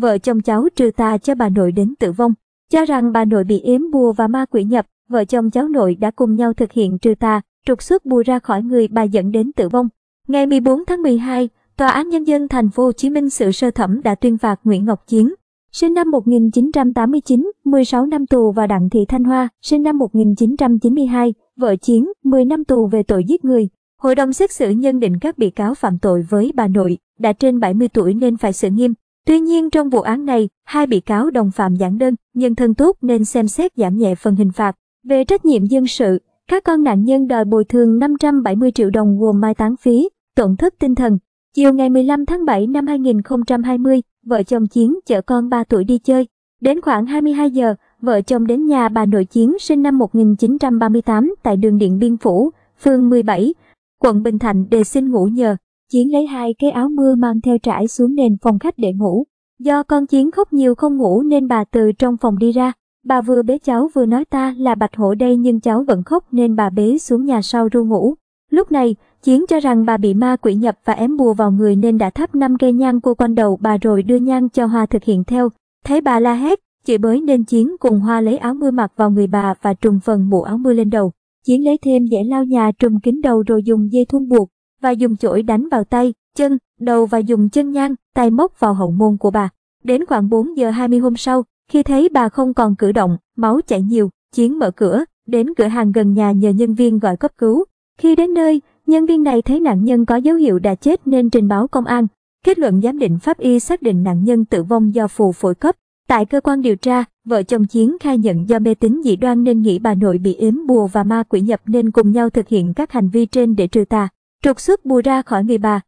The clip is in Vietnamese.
vợ chồng cháu trừ tà cho bà nội đến tử vong. Cho rằng bà nội bị yếm bùa và ma quỷ nhập, vợ chồng cháu nội đã cùng nhau thực hiện trừ tà, trục xuất bùa ra khỏi người bà dẫn đến tử vong. Ngày 14 tháng 12, Tòa án Nhân dân thành phố Hồ Chí Minh sự sơ thẩm đã tuyên phạt Nguyễn Ngọc Chiến, sinh năm 1989, 16 năm tù và Đặng Thị Thanh Hoa, sinh năm 1992, vợ Chiến, 10 năm tù về tội giết người. Hội đồng xét xử nhân định các bị cáo phạm tội với bà nội, đã trên 70 tuổi nên phải xử nghiêm, Tuy nhiên trong vụ án này, hai bị cáo đồng phạm giảng đơn, nhân thân tốt nên xem xét giảm nhẹ phần hình phạt. Về trách nhiệm dân sự, các con nạn nhân đòi bồi thường 570 triệu đồng gồm mai táng phí, tổn thất tinh thần. Chiều ngày 15 tháng 7 năm 2020, vợ chồng Chiến chở con 3 tuổi đi chơi. Đến khoảng 22 giờ, vợ chồng đến nhà bà nội Chiến sinh năm 1938 tại đường Điện Biên Phủ, phường 17, quận Bình Thạnh để xin ngủ nhờ. Chiến lấy hai cái áo mưa mang theo trải xuống nền phòng khách để ngủ. Do con Chiến khóc nhiều không ngủ nên bà từ trong phòng đi ra. Bà vừa bế cháu vừa nói ta là bạch hổ đây nhưng cháu vẫn khóc nên bà bế xuống nhà sau ru ngủ. Lúc này, Chiến cho rằng bà bị ma quỷ nhập và ém bùa vào người nên đã thắp năm cây nhang cô quanh đầu bà rồi đưa nhang cho Hoa thực hiện theo. Thấy bà la hét, chỉ bới nên Chiến cùng Hoa lấy áo mưa mặc vào người bà và trùng phần mũ áo mưa lên đầu. Chiến lấy thêm dẻ lao nhà trùm kín đầu rồi dùng dây thun buộc, và dùng chổi đánh vào tay, chân, đầu và dùng chân nhang, tay móc vào hậu môn của bà. Đến khoảng 4 giờ 20 hôm sau, khi thấy bà không còn cử động, máu chảy nhiều, Chiến mở cửa, đến cửa hàng gần nhà nhờ nhân viên gọi cấp cứu. Khi đến nơi, nhân viên này thấy nạn nhân có dấu hiệu đã chết nên trình báo công an. Kết luận giám định pháp y xác định nạn nhân tử vong do phù phổi cấp. Tại cơ quan điều tra, vợ chồng Chiến khai nhận do mê tín dị đoan nên nghĩ bà nội bị yếm bùa và ma quỷ nhập nên cùng nhau thực hiện các hành vi trên để trừ tà trục xuất bùa ra khỏi người bà,